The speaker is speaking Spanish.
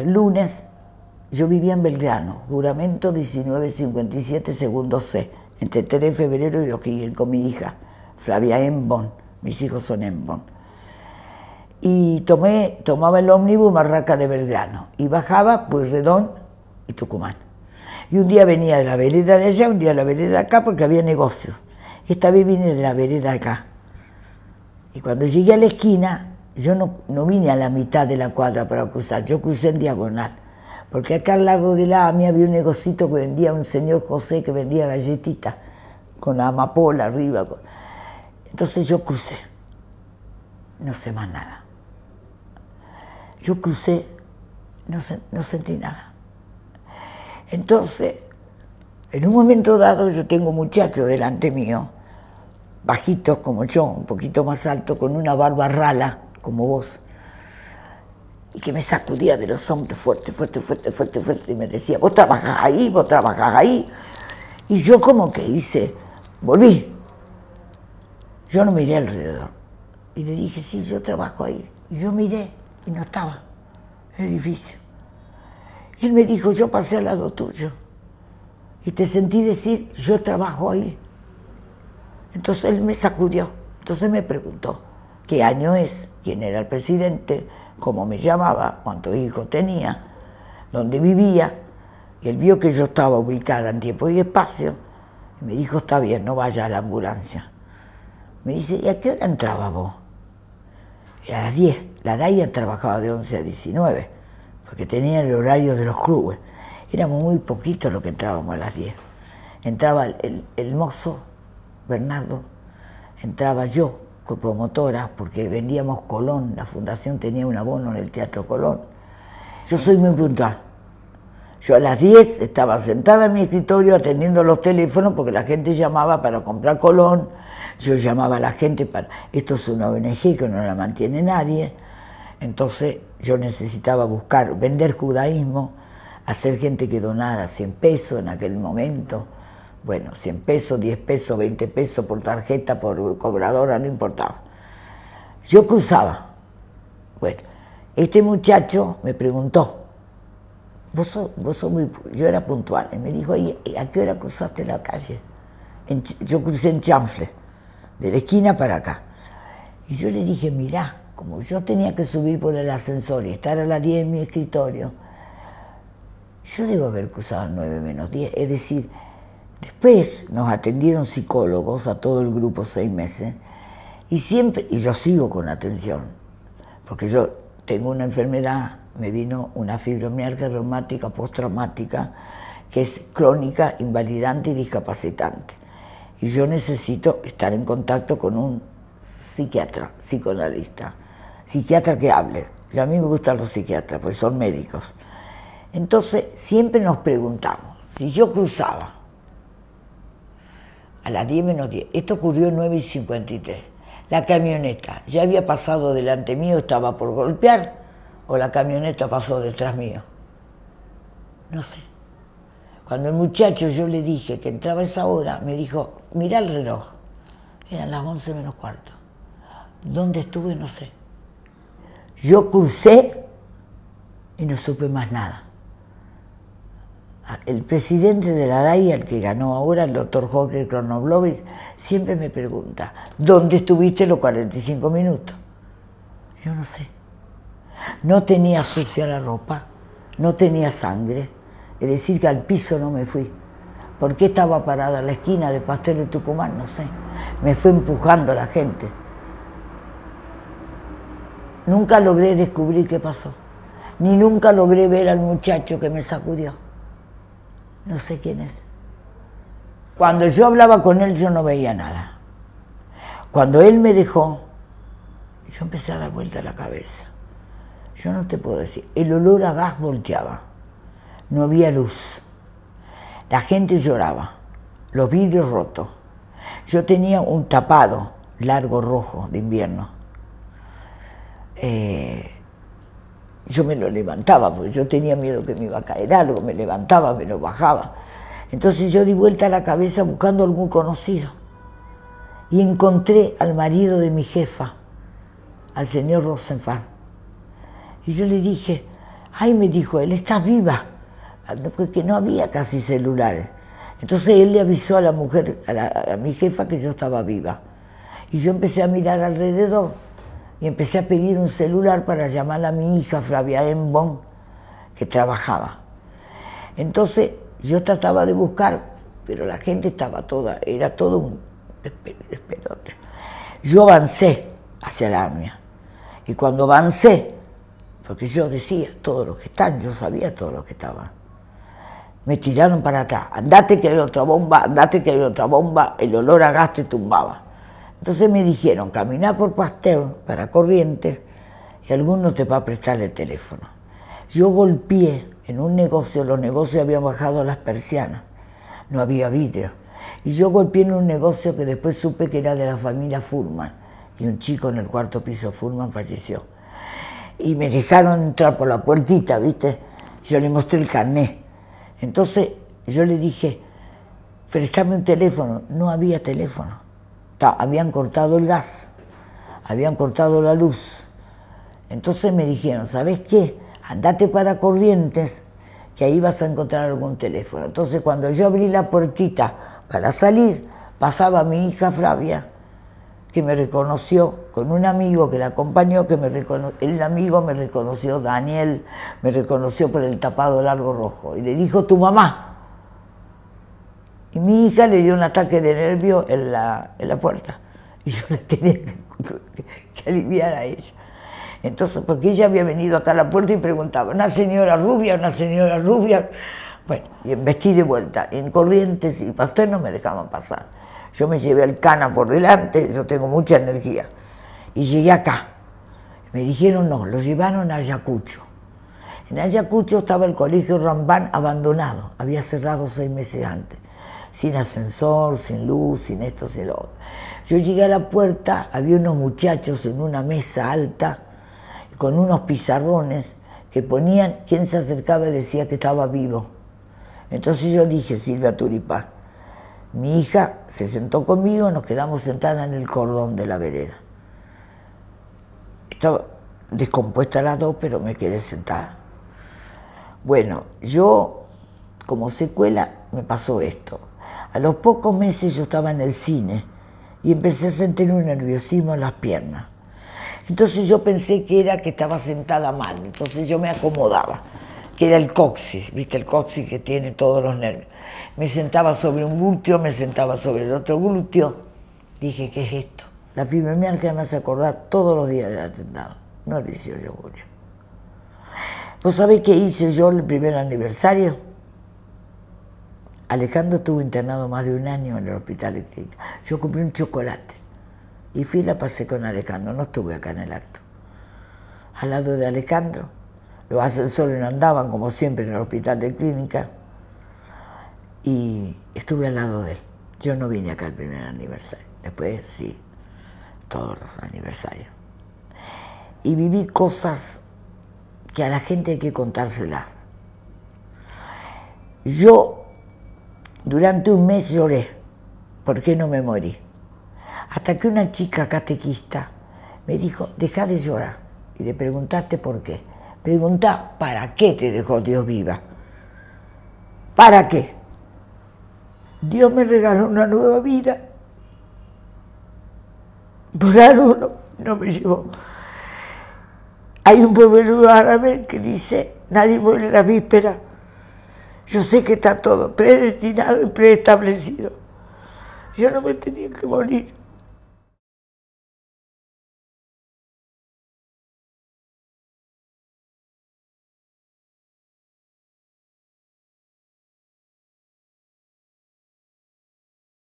El lunes yo vivía en Belgrano, juramento 1957, segundo C, entre 3 de febrero y O'Higgins con mi hija, Flavia Embon. Mis hijos son Embon. Y tomé, tomaba el ómnibus Marraca de Belgrano y bajaba Redón y Tucumán. Y un día venía de la vereda de allá, un día de la vereda acá porque había negocios. Esta vez vine de la vereda acá. Y cuando llegué a la esquina, yo no, vine a la mitad de la cuadra para cruzar, yo crucé en diagonal. Porque acá al lado de la AMI había un negocito que vendía un señor José que vendía galletitas con amapola arriba. Entonces yo crucé. No sé más nada. Yo crucé, no, no sentí nada. Entonces, en un momento dado yo tengo un muchacho delante mío, bajitos como yo, un poquito más alto, con una barba rala, como vos, y que me sacudía de los hombros fuerte, fuerte, fuerte, fuerte, fuerte, y me decía, vos trabajás ahí, vos trabajás ahí. Y yo como que hice, volví. Yo no miré alrededor. Y le dije, sí, yo trabajo ahí. Y yo miré y no estaba el edificio. Y él me dijo, yo pasé al lado tuyo. Y te sentí decir, yo trabajo ahí. Entonces él me sacudió. Entonces me preguntó, qué año es, quién era el presidente, cómo me llamaba, cuántos hijos tenía, dónde vivía. Y él vio que yo estaba ubicada en tiempo y espacio. Y me dijo, está bien, no vaya a la ambulancia. Me dice, ¿y a qué hora entraba vos? Era a las 10. La DAIA trabajaba de 11 a 19, porque tenía el horario de los clubes. Éramos muy poquitos los que entrábamos a las 10. Entraba el mozo, Bernardo, entraba yo, promotoras, porque vendíamos Colón, la fundación tenía un abono en el Teatro Colón. Yo soy muy puntual. Yo a las 10 estaba sentada en mi escritorio atendiendo los teléfonos porque la gente llamaba para comprar Colón, yo llamaba a la gente para... Esto es una ONG que no la mantiene nadie, entonces yo necesitaba buscar, vender judaísmo, hacer gente que donara 100 pesos en aquel momento. Bueno, 100 pesos, 10 pesos, 20 pesos por tarjeta, por cobradora, no importaba. Yo cruzaba. Bueno, este muchacho me preguntó, vos vos muy... Yo era puntual. Y me dijo, eh, ¿a qué hora cruzaste la calle? yo crucé en Chanfle, de la esquina para acá. Y yo le dije, mirá, como yo tenía que subir por el ascensor y estar a las 10 en mi escritorio, yo debo haber cruzado 9 menos 10. Es decir, Después nos atendieron psicólogos a todo el grupo seis meses y siempre, y yo sigo con atención, porque yo tengo una enfermedad, me vino una fibromialgia reumática postraumática que es crónica, invalidante y discapacitante. Y yo necesito estar en contacto con un psiquiatra, psicoanalista, psiquiatra que hable. Y a mí me gustan los psiquiatras, pues son médicos. Entonces, siempre nos preguntamos, si yo cruzaba a las 10 menos 10. Esto ocurrió en 9 y 53. La camioneta ya había pasado delante mío, estaba por golpear, o la camioneta pasó detrás mío. No sé. Cuando el muchacho yo le dije que entraba esa hora, me dijo, mirá el reloj. Eran las 11 menos cuarto. ¿Dónde estuve? No sé. Yo crucé y no supe más nada el presidente de la DAI, el que ganó ahora, el doctor Jorge Cronoblobis, siempre me pregunta, ¿dónde estuviste los 45 minutos? Yo no sé. No tenía sucia la ropa, no tenía sangre, es decir, que al piso no me fui. ¿Por qué estaba parada la esquina de Pastel de Tucumán? No sé. Me fue empujando la gente. Nunca logré descubrir qué pasó, ni nunca logré ver al muchacho que me sacudió no sé quién es. Cuando yo hablaba con él yo no veía nada. Cuando él me dejó, yo empecé a dar vuelta la cabeza. Yo no te puedo decir, el olor a gas volteaba, no había luz, la gente lloraba, los vidrios rotos. Yo tenía un tapado largo rojo de invierno. Eh, yo me lo levantaba, porque yo tenía miedo que me iba a caer algo, me levantaba, me lo bajaba. Entonces yo di vuelta la cabeza buscando algún conocido y encontré al marido de mi jefa, al señor Rosenfar. Y yo le dije, ay, me dijo él, está viva, porque ah, no había casi celulares. Entonces él le avisó a la mujer, a, a mi jefa, que yo estaba viva. Y yo empecé a mirar alrededor y empecé a pedir un celular para llamar a mi hija Flavia Embon, que trabajaba. Entonces yo trataba de buscar, pero la gente estaba toda, era todo un despelote. Yo avancé hacia la AMIA y cuando avancé, porque yo decía todos los que están, yo sabía todos los que estaban, me tiraron para atrás, andate que hay otra bomba, andate que hay otra bomba, el olor a gas te tumbaba. Entonces me dijeron, caminá por Pasteur para Corrientes, y alguno te va a prestar el teléfono. Yo golpeé en un negocio, los negocios habían bajado las persianas, no había vidrio. Y yo golpeé en un negocio que después supe que era de la familia Furman, y un chico en el cuarto piso Furman falleció. Y me dejaron entrar por la puertita, ¿viste? Yo le mostré el carnet. Entonces yo le dije, prestame un teléfono. No había teléfono habían cortado el gas, habían cortado la luz. Entonces me dijeron, ¿sabes qué? Andate para Corrientes, que ahí vas a encontrar algún teléfono. Entonces cuando yo abrí la puertita para salir, pasaba mi hija Flavia, que me reconoció con un amigo que la acompañó, que me el amigo me reconoció, Daniel, me reconoció por el tapado largo rojo, y le dijo, tu mamá, y mi hija le dio un ataque de nervio en la, en la puerta. Y yo la tenía que, aliviar a ella. Entonces, porque ella había venido acá a la puerta y preguntaba, una señora rubia, una señora rubia. Bueno, y vestí de vuelta, en corrientes y pastores no me dejaban pasar. Yo me llevé al cana por delante, yo tengo mucha energía. Y llegué acá. Me dijeron no, lo llevaron a Ayacucho. En Ayacucho estaba el colegio Rambán abandonado, había cerrado seis meses antes sin ascensor, sin luz, sin esto, sin lo otro. Yo llegué a la puerta, había unos muchachos en una mesa alta con unos pizarrones que ponían, quien se acercaba decía que estaba vivo. Entonces yo dije, Silvia Turipa, mi hija se sentó conmigo, nos quedamos sentadas en el cordón de la vereda. Estaba descompuesta las dos, pero me quedé sentada. Bueno, yo como secuela me pasó esto. A los pocos meses yo estaba en el cine y empecé a sentir un nerviosismo en las piernas. Entonces yo pensé que era que estaba sentada mal, entonces yo me acomodaba, que era el coxis, ¿viste? El coxis que tiene todos los nervios. Me sentaba sobre un glúteo, me sentaba sobre el otro glúteo. Dije, ¿qué es esto? La fibromialgia me hace acordar todos los días del atentado. No lo hice yo, Julio. ¿Vos sabés qué hice yo el primer aniversario? Alejandro estuvo internado más de un año en el hospital de clínica. Yo compré un chocolate y fui y la pasé con Alejandro, no estuve acá en el acto. Al lado de Alejandro, los ascensores no andaban como siempre en el hospital de clínica y estuve al lado de él. Yo no vine acá el primer aniversario, después sí, todos los aniversarios. Y viví cosas que a la gente hay que contárselas. Yo durante un mes lloré, ¿por qué no me morí? Hasta que una chica catequista me dijo, deja de llorar. Y le preguntaste por qué. Pregunta, ¿para qué te dejó Dios viva? ¿Para qué? Dios me regaló una nueva vida. Por algo no, me llevó. Hay un pueblo árabe que dice, nadie muere la víspera yo sé que está todo predestinado y preestablecido. Yo no me tenía que morir.